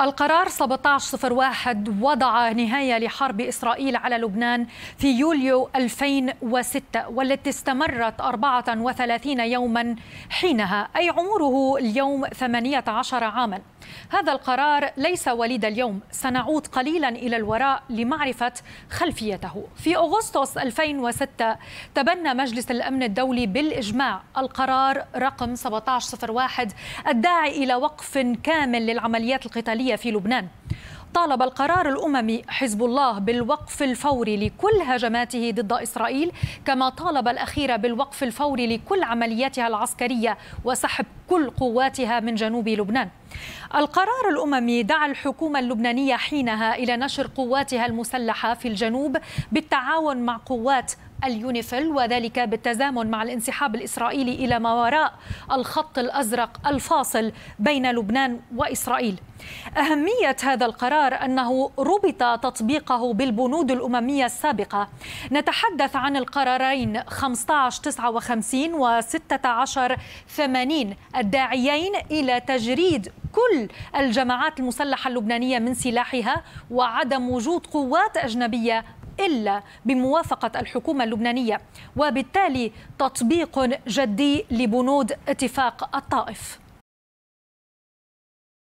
القرار 1701 وضع نهاية لحرب إسرائيل على لبنان في يوليو 2006 والتي استمرت 34 يوما حينها أي عمره اليوم 18 عاما هذا القرار ليس وليد اليوم سنعود قليلا إلى الوراء لمعرفة خلفيته في أغسطس 2006 تبنى مجلس الأمن الدولي بالإجماع القرار رقم 1701 الداعي إلى وقف كامل للعمليات القتالية الشعبية في لبنان طالب القرار الاممي حزب الله بالوقف الفوري لكل هجماته ضد اسرائيل كما طالب الاخيره بالوقف الفوري لكل عملياتها العسكريه وسحب كل قواتها من جنوب لبنان القرار الاممي دعا الحكومه اللبنانيه حينها الى نشر قواتها المسلحه في الجنوب بالتعاون مع قوات اليونيفل وذلك بالتزامن مع الانسحاب الإسرائيلي إلى ما وراء الخط الأزرق الفاصل بين لبنان وإسرائيل أهمية هذا القرار أنه ربط تطبيقه بالبنود الأممية السابقة نتحدث عن القرارين 1559 و 1680 الداعيين إلى تجريد كل الجماعات المسلحة اللبنانية من سلاحها وعدم وجود قوات أجنبية إلا بموافقة الحكومة اللبنانية وبالتالي تطبيق جدي لبنود اتفاق الطائف